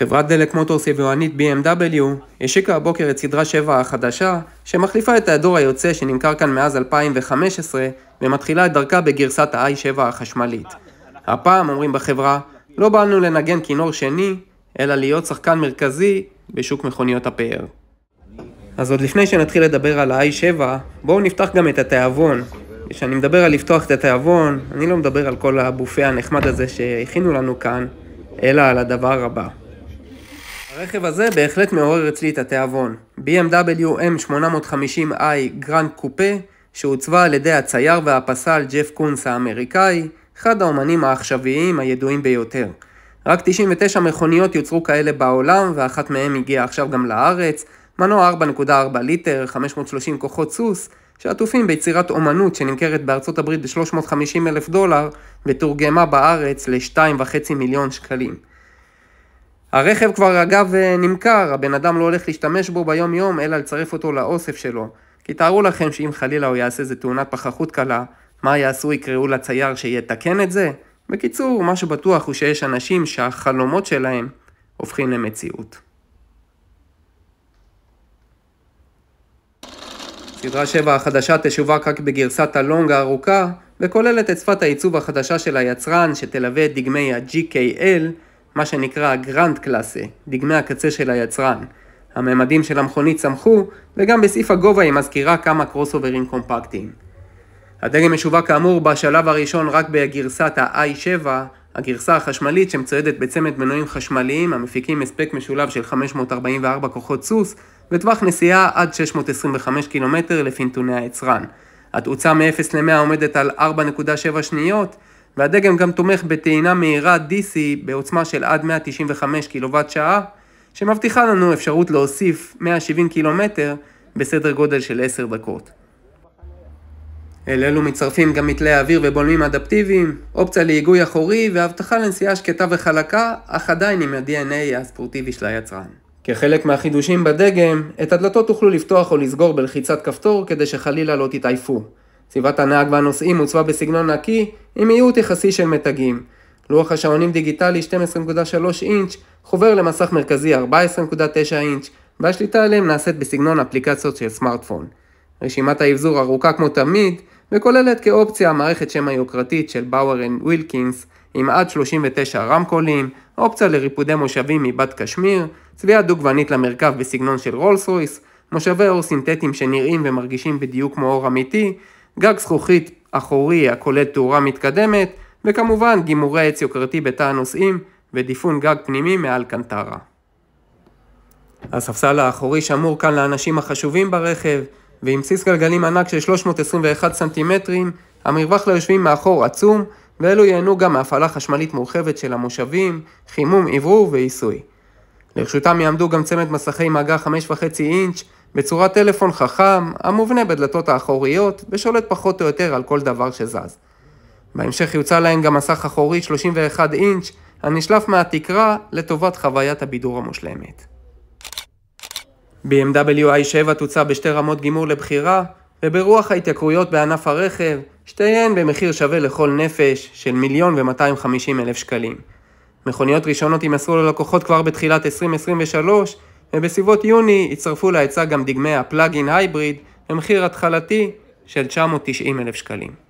חברת דלק מוטורס יבואנית BMW השיקה הבוקר את סדרה 7 החדשה, שמחליפה את הדור היוצא שנמכר כאן מאז 2015, ומתחילה את דרכה בגרסת ה-i7 החשמלית. הפעם, אומרים בחברה, לא באנו לנגן כינור שני, אלא להיות שחקן מרכזי בשוק מכוניות הפאר. אז עוד לפני שנתחיל לדבר על ה-i7, בואו נפתח גם את התיאבון. כשאני מדבר על לפתוח את התיאבון, אני לא מדבר על כל הבופה הנחמד הזה שהכינו לנו כאן, אלא על הדבר הבא. הרכב הזה בהחלט מעורר אצלי את התיאבון. BMW M850i גרנד קופה, שעוצבה על ידי הצייר והפסל ג'ף קונס האמריקאי, אחד האומנים העכשוויים הידועים ביותר. רק 99 מכוניות יוצרו כאלה בעולם, ואחת מהן הגיעה עכשיו גם לארץ, מנוע 4.4 ליטר, 530 כוחות סוס, שעטופים ביצירת אומנות שנמכרת בארצות הברית ב-350 אלף דולר, ותורגמה בארץ ל-2.5 מיליון שקלים. הרכב כבר אגב אה, נמכר, הבן אדם לא הולך להשתמש בו ביום יום, אלא לצרף אותו לאוסף שלו. כי תארו לכם שאם חלילה הוא יעשה איזה תאונת פחחות קלה, מה יעשו יקראו לצייר שיתקן את זה? בקיצור, מה שבטוח הוא שיש אנשים שהחלומות שלהם הופכים למציאות. סדרה 7 החדשה תשווק רק בגרסת הלונג הארוכה, וכוללת את שפת העיצוב החדשה של היצרן, שתלווה את דגמי ה-GKL, מה שנקרא גרנד קלאסה, דגמי הקצה של היצרן. הממדים של המכונית צמחו, וגם בסעיף הגובה היא מזכירה כמה קרוסוברים קומפקטיים. הדגם משווק כאמור בשלב הראשון רק בגרסת ה-i7, הגרסה החשמלית שמצוידת בצמד מנועים חשמליים המפיקים הספק משולב של 544 כוחות סוס וטווח נסיעה עד 625 קילומטר לפי נתוני היצרן. התאוצה מ-0 ל-100 עומדת על 4.7 שניות, והדגם גם תומך בטעינה מהירה DC בעוצמה של עד 195 קילוואט שעה, שמבטיחה לנו אפשרות להוסיף 170 קילומטר בסדר גודל של 10 דקות. אל אלו מצרפים גם מתלי אוויר ובולמים אדפטיביים, אופציה להיגוי אחורי והבטחה לנסיעה שקטה וחלקה, אך עדיין עם ה-DNA הספורטיבי של היצרן. כחלק מהחידושים בדגם, את הדלתות תוכלו לפתוח או לסגור בלחיצת כפתור כדי שחלילה לא תתעייפו. סביבת הנהג והנוסעים עוצבה בסגנון נקי עם מיעוט יחסי של מתגים. לוח השעונים דיגיטלי 12.3 אינץ' חובר למסך מרכזי 14.9 אינץ' והשליטה עליהם נעשית בסגנון אפליקציות של סמארטפון. רשימת האבזור ארוכה כמו תמיד וכוללת כאופציה מערכת שם היוקרתית של באואר אנד ווילקינס עם עד 39 רמקולים, אופציה לריפודי מושבים מבת קשמיר, צביעה דוגבנית למרכב בסגנון של רולס רויס, מושבי אור סינתטיים שנראים ומרגישים בדיוק כמו אור אמיתי, גג זכוכית אחורי הכולל תאורה מתקדמת, וכמובן גימורי עץ יוקרתי בתא הנוסעים ודיפון גג פנימי מעל קנטרה. הספסל האחורי שמור כאן לאנשים החשובים ברכב, ועם בסיס גלגלים ענק של 321 סנטימטרים, המרווח ליושבים מאחור עצום, ואלו ייהנו גם מהפעלה חשמלית מורחבת של המושבים, חימום, עברור ועיסוי. לרשותם יעמדו גם צמד מסכי מגע 5.5 אינץ' בצורת טלפון חכם, המובנה בדלתות האחוריות, ושולט פחות או יותר על כל דבר שזז. בהמשך יוצא להם גם מסך אחורי 31 אינץ' הנשלף מהתקרה לטובת חוויית הבידור המושלמת. BMW i7 תוצע בשתי רמות גימור לבחירה, וברוח ההתייקרויות בענף הרכב, שתיהן במחיר שווה לכל נפש של מיליון ומאתיים חמישים אלף שקלים. מכוניות ראשונות יימסרו ללקוחות כבר בתחילת 2023, ובסביבות יוני הצטרפו להיצע גם דגמי הפלאגין הייבריד במחיר התחלתי של 990 אלף שקלים.